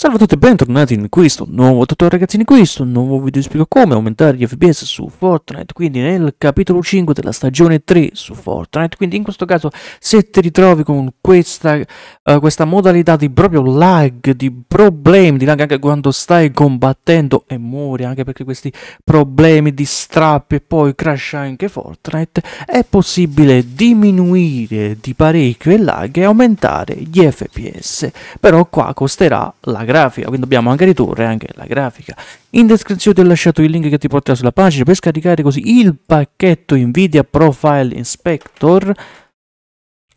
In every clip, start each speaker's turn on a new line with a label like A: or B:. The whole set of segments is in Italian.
A: Salve a tutti e bentornati in questo nuovo tutorial ragazzi, in questo nuovo video spiego come aumentare gli FPS su Fortnite, quindi nel capitolo 5 della stagione 3 su Fortnite, quindi in questo caso se ti ritrovi con questa, uh, questa modalità di proprio lag, di problemi di lag anche quando stai combattendo e muori, anche perché questi problemi di strappi e poi crash anche Fortnite, è possibile diminuire di parecchio il lag e aumentare gli FPS, però qua costerà lag grafica, quindi dobbiamo anche ridurre anche la grafica. In descrizione ti ho lasciato il link che ti porterà sulla pagina per scaricare così il pacchetto NVIDIA Profile Inspector.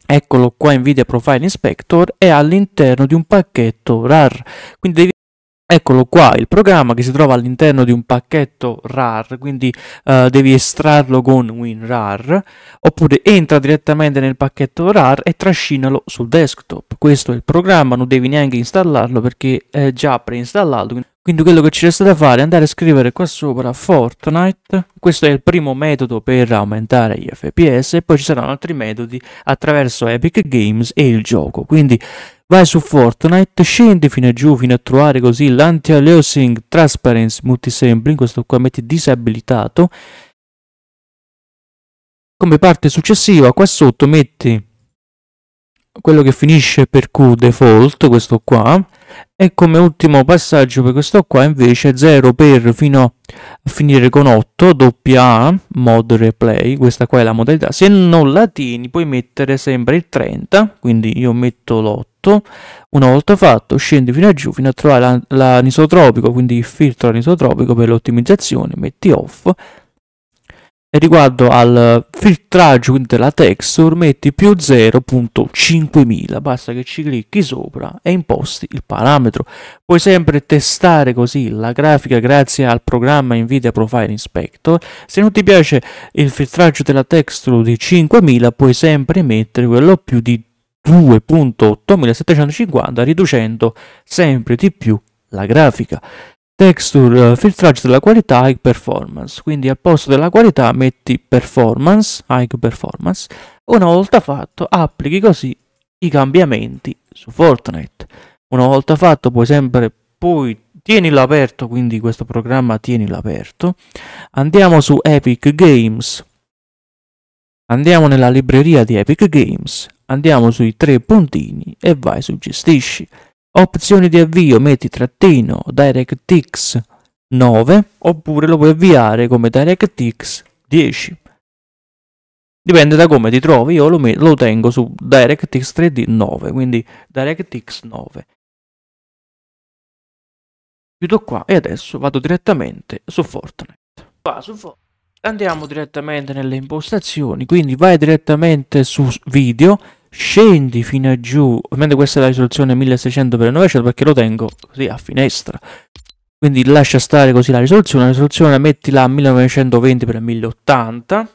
A: Eccolo qua NVIDIA Profile Inspector è all'interno di un pacchetto RAR, quindi devi Eccolo qua, il programma che si trova all'interno di un pacchetto RAR, quindi uh, devi estrarlo con WinRAR, oppure entra direttamente nel pacchetto RAR e trascinalo sul desktop. Questo è il programma, non devi neanche installarlo perché è già preinstallato. Quindi quello che ci resta da fare è andare a scrivere qua sopra Fortnite, questo è il primo metodo per aumentare gli FPS e poi ci saranno altri metodi attraverso Epic Games e il gioco. Quindi vai su Fortnite, scendi fino a giù fino a trovare così l'anti-aliasing transparency multisampling, questo qua metti disabilitato. Come parte successiva qua sotto metti quello che finisce per Q default, questo qua e come ultimo passaggio per questo qua invece 0 per fino a finire con 8 doppia A mod replay questa qua è la modalità se non la tieni puoi mettere sempre il 30 quindi io metto l'8 una volta fatto scendi fino a giù fino a trovare l'anisotropico quindi il filtro anisotropico per l'ottimizzazione metti off riguardo al filtraggio quindi della texture metti più 0.5000 basta che ci clicchi sopra e imposti il parametro puoi sempre testare così la grafica grazie al programma Nvidia Profile Inspector se non ti piace il filtraggio della texture di 5000 puoi sempre mettere quello più di 2.8750 riducendo sempre di più la grafica Texture, eh, filtraggio della qualità, high performance. Quindi al posto della qualità metti performance, high performance. Una volta fatto applichi così i cambiamenti su Fortnite. Una volta fatto puoi sempre poi tienilo aperto, quindi questo programma tienilo aperto. Andiamo su Epic Games. Andiamo nella libreria di Epic Games, andiamo sui tre puntini e vai su gestisci. Opzioni di avvio, metti trattino, DirectX 9 oppure lo puoi avviare come DirectX 10. Dipende da come ti trovi, io lo, lo tengo su DirectX 3D 9, quindi DirectX 9. Chiudo qua e adesso vado direttamente su Fortnite. Qua su Fortnite andiamo direttamente nelle impostazioni, quindi vai direttamente su video scendi fino a giù, ovviamente questa è la risoluzione 1600x900 perché lo tengo così a finestra, quindi lascia stare così la risoluzione, la risoluzione mettila a 1920x1080,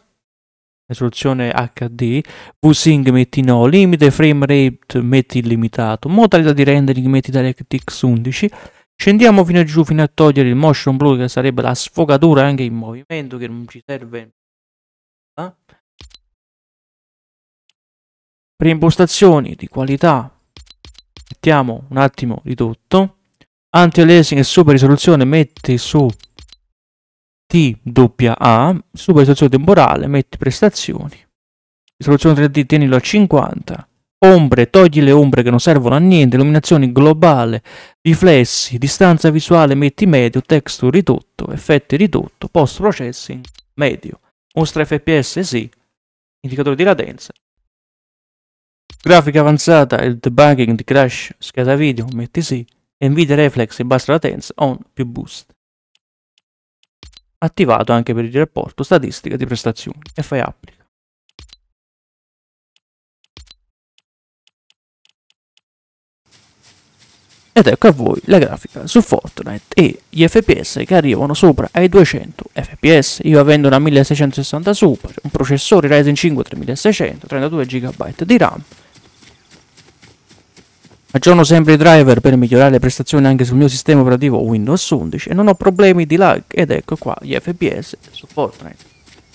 A: risoluzione HD, VSync metti no, limite, frame rate metti illimitato, modalità di rendering metti DirectX 11, scendiamo fino a giù fino a togliere il motion blur che sarebbe la sfogatura anche in movimento che non ci serve. Eh? preimpostazioni di qualità mettiamo un attimo di tutto anti-aliasing e super risoluzione metti su TAA super risoluzione temporale metti prestazioni risoluzione 3D tienilo a 50 ombre togli le ombre che non servono a niente illuminazione globale riflessi distanza visuale metti medio texture ridotto effetti ridotto post processing medio mostra fps sì indicatore di latenza grafica avanzata e debugging di crash, scheda video, MTC, Nvidia Reflex e bassa latenza on più boost. Attivato anche per il rapporto statistica di prestazioni e fai applica. Ed ecco a voi la grafica su Fortnite e gli FPS che arrivano sopra ai 200 FPS. Io avendo una 1660 Super, un processore Ryzen 5 3600, 32 GB di RAM, Aggiorno sempre i driver per migliorare le prestazioni anche sul mio sistema operativo Windows 11 e non ho problemi di lag ed ecco qua gli FPS su Fortnite.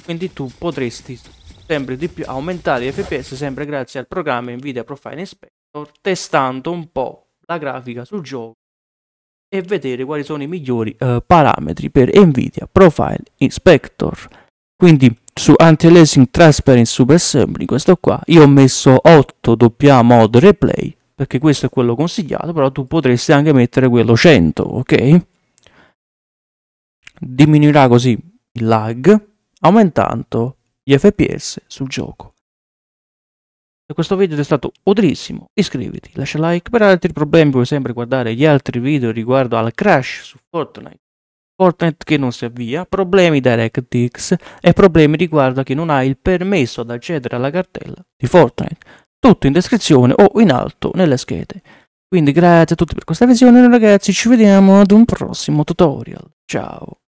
A: Quindi tu potresti sempre di più aumentare gli FPS sempre grazie al programma Nvidia Profile Inspector testando un po' la grafica sul gioco e vedere quali sono i migliori eh, parametri per Nvidia Profile Inspector. Quindi su Anti-Aliasing Transparent Super Assembly, questo qua, io ho messo 8 doppia mod replay perché questo è quello consigliato, però tu potresti anche mettere quello 100, ok? Diminuirà così il lag, aumentando gli FPS sul gioco. Se questo video ti è stato utilissimo, iscriviti, lascia like. Per altri problemi puoi sempre guardare gli altri video riguardo al crash su Fortnite. Fortnite che non si avvia, problemi DirectX e problemi riguardo a chi non ha il permesso ad accedere alla cartella di Fortnite tutto in descrizione o in alto nelle schede. Quindi grazie a tutti per questa visione ragazzi, ci vediamo ad un prossimo tutorial. Ciao!